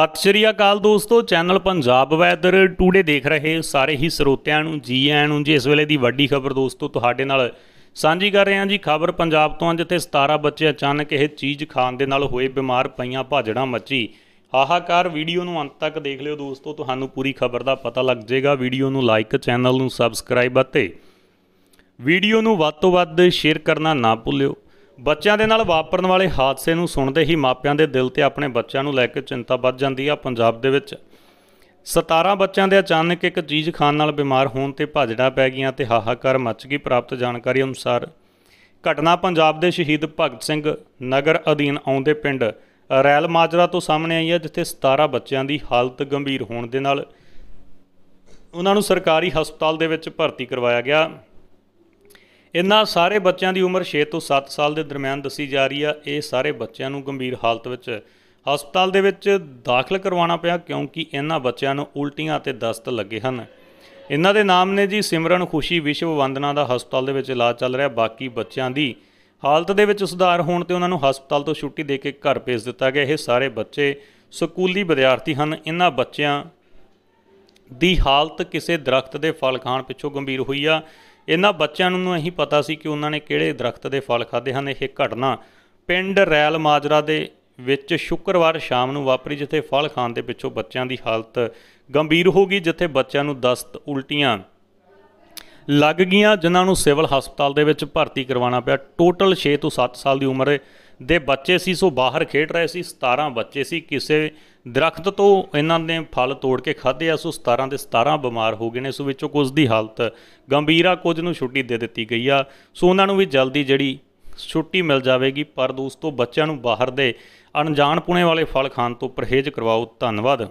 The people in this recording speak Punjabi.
ਸਤਿ ਸ਼੍ਰੀ ਅਕਾਲ ਦੋਸਤੋ ਚੈਨਲ ਪੰਜਾਬ ਵੈਦਰ ਟੂਡੇ ਦੇਖ ਰਹੇ ਸਾਰੇ ਹੀ ਸਰੋਤਿਆਂ ਨੂੰ ਜੀ ਆਇਆਂ ਨੂੰ ਜੀ ਇਸ ਵੇਲੇ ਦੀ ਵੱਡੀ ਖਬਰ ਦੋਸਤੋ ਤੁਹਾਡੇ ਨਾਲ ਸਾਂਝੀ ਕਰ ਰਹੇ ਹਾਂ ਜੀ ਖਬਰ ਪੰਜਾਬ ਤੋਂ ਜਿੱਥੇ 17 ਬੱਚੇ ਅਚਾਨਕ ਇਹ ਚੀਜ਼ ਖਾਣ ਦੇ ਨਾਲ ਹੋਏ ਬਿਮਾਰ ਪਈਆਂ ਭਾਜੜਾ ਮੱਚੀ ਹਾਹਾਕਾਰ ਵੀਡੀਓ ਨੂੰ ਅੰਤ ਤੱਕ ਦੇਖ ਲਿਓ ਦੋਸਤੋ ਤੁਹਾਨੂੰ ਪੂਰੀ ਖਬਰ ਦਾ ਪਤਾ ਲੱਗ ਜਾਏਗਾ ਵੀਡੀਓ ਨੂੰ ਲਾਈਕ ਚੈਨਲ ਨੂੰ ਸਬਸਕ੍ਰਾਈਬ ਅਤੇ ਵੀਡੀਓ ਨੂੰ ਵੱਧ ਤੋਂ ਵੱਧ ਸ਼ੇਅਰ ਕਰਨਾ ਨਾ ਭੁੱਲਿਓ ਬੱਚਿਆਂ ਦੇ ਨਾਲ ਵਾਪਰਨ ਵਾਲੇ ਹਾਦਸੇ ਨੂੰ ਸੁਣਦੇ ਹੀ ਮਾਪਿਆਂ ਦੇ ਦਿਲ ਤੇ ਆਪਣੇ ਬੱਚਿਆਂ ਨੂੰ ਲੈ ਕੇ ਚਿੰਤਾ ਵੱਧ ਜਾਂਦੀ ਆ ਪੰਜਾਬ ਦੇ ਵਿੱਚ 17 ਬੱਚਿਆਂ ਦੇ ਅਚਾਨਕ ਇੱਕ ਚੀਜ਼ ਖਾਣ ਨਾਲ ਬਿਮਾਰ ਹੋਣ ਤੇ ਭਾਜੜਾ ਪੈ ਗਈਆਂ ਤੇ ਹਾਹਾਕਾਰ ਮਚ ਗਈ ਪ੍ਰਾਪਤ ਜਾਣਕਾਰੀ ਅਨੁਸਾਰ ਘਟਨਾ ਪੰਜਾਬ ਦੇ ਸ਼ਹੀਦ ਭਗਤ ਸਿੰਘ ਨਗਰ ਅਧੀਨ ਆਉਂਦੇ ਪਿੰਡ ਰੈਲ ਮਾਜਰਾ ਤੋਂ ਸਾਹਮਣੇ ਆਈ ਹੈ ਜਿੱਥੇ 17 ਬੱਚਿਆਂ ਦੀ ਹਾਲਤ ਗੰਭੀਰ ਹੋਣ ਦੇ ਨਾਲ ਉਹਨਾਂ ਨੂੰ ਸਰਕਾਰੀ ਹਸਪਤਾਲ ਦੇ ਵਿੱਚ ਭਰਤੀ ਕਰਵਾਇਆ ਗਿਆ ਇਨ੍ਹਾਂ ਸਾਰੇ ਬੱਚਿਆਂ ਦੀ ਉਮਰ 6 ਤੋਂ 7 ਸਾਲ ਦੇ ਦਰਮਿਆਨ ਦੱਸੀ ਜਾ ਰਹੀ ਆ ਇਹ ਸਾਰੇ ਬੱਚਿਆਂ ਨੂੰ ਗੰਭੀਰ ਹਾਲਤ ਵਿੱਚ ਹਸਪਤਾਲ ਦੇ ਵਿੱਚ ਦਾਖਲ ਕਰਵਾਉਣਾ ਪਿਆ ਕਿਉਂਕਿ ਇਹਨਾਂ ਬੱਚਿਆਂ ਨੂੰ ਉਲਟੀਆਂ ਅਤੇ ਦਸਤ ਲੱਗੇ ਹਨ ਇਹਨਾਂ ਦੇ ਨਾਮ ਨੇ ਜੀ ਸਿਮਰਨ ਖੁਸ਼ੀ ਵਿਸ਼ਵ ਵੰਦਨਾ ਦਾ ਹਸਪਤਾਲ ਦੇ ਵਿੱਚ ਇਲਾਜ ਚੱਲ ਰਿਹਾ ਬਾਕੀ ਬੱਚਿਆਂ ਦੀ ਹਾਲਤ ਦੇ ਵਿੱਚ ਸੁਧਾਰ ਹੋਣ ਤੇ ਉਹਨਾਂ ਨੂੰ ਹਸਪਤਾਲ ਤੋਂ ਛੁੱਟੀ ਦੇ ਕੇ ਘਰ ਭੇਜ ਦਿੱਤਾ ਗਿਆ ਇਹ ਸਾਰੇ ਬੱਚੇ ਸਕੂਲੀ ਵਿਦਿਆਰਥੀ ਹਨ ਇਹਨਾਂ ਬੱਚਿਆਂ ਦੀ ਹਾਲਤ ਕਿਸੇ ਦਰਖਤ ਦੇ ਫਲ ਖਾਣ ਪਿੱਛੋਂ ਗੰਭੀਰ ਹੋਈ ਆ ਇਹਨਾਂ ਬੱਚਿਆਂ ਨੂੰ ਨਹੀਂ ਪਤਾ ਸੀ ਕਿ ਉਹਨਾਂ ਨੇ ਕਿਹੜੇ ਦਰਖਤ ਦੇ ਫਲ ਖਾਦੇ ਹਨ ਇਹ ਘਟਨਾ ਪਿੰਡ ਰੈਲ ਮਾਜਰਾ ਦੇ ਵਿੱਚ ਸ਼ੁੱਕਰਵਾਰ ਸ਼ਾਮ ਨੂੰ ਵਾਪਰੀ ਜਿੱਥੇ ਫਲ ਖਾਣ ਦੇ ਪਿੱਛੋਂ ਬੱਚਿਆਂ ਦੀ ਹਾਲਤ ਗੰਭੀਰ ਹੋ ਗਈ ਜਿੱਥੇ ਬੱਚਿਆਂ ਨੂੰ ਦਸਤ ਉਲਟੀਆਂ ਲੱਗ ਗਈਆਂ ਜਿਨ੍ਹਾਂ ਨੂੰ ਸਿਵਲ ਹਸਪਤਾਲ ਦੇ ਵਿੱਚ ਭਰਤੀ ਕਰਵਾਉਣਾ ਪਿਆ ਟੋਟਲ 6 ਤੋਂ 7 ਸਾਲ ਦੀ ਉਮਰ ਦੇ ਬੱਚੇ ਸੀ ਸੋ ਬਾਹਰ ਖੇਡ ਰਹੇ ਸੀ 17 ਬੱਚੇ ਸੀ ਕਿਸੇ ਦਰਖਤ ਤੋਂ ਇਹਨਾਂ ਨੇ ਫਲ ਤੋੜ ਕੇ ਖਾਦੇ ਆ ਸੋ 17 ਦੇ 17 ਬਿਮਾਰ ਹੋ ਗਏ ਨੇ ਸੋ ਵਿੱਚੋਂ ਕੁਝ ਦੀ ਹਾਲਤ ਗੰਭੀਰ ਆ ਕੁਝ ਨੂੰ ਛੁੱਟੀ ਦੇ ਦਿੱਤੀ ਗਈ ਆ ਸੋ ਉਹਨਾਂ ਨੂੰ ਵੀ ਜਲਦੀ ਜਿਹੜੀ ਛੁੱਟੀ ਮਿਲ ਜਾਵੇਗੀ ਪਰ ਦੋਸਤੋ ਬੱਚਿਆਂ ਨੂੰ ਬਾਹਰ ਦੇ ਅਣਜਾਣ ਪੁਣੇ ਵਾਲੇ ਫਲ ਖਾਣ ਤੋਂ ਪਰਹੇਜ਼ ਕਰਵਾਓ ਧੰਨਵਾਦ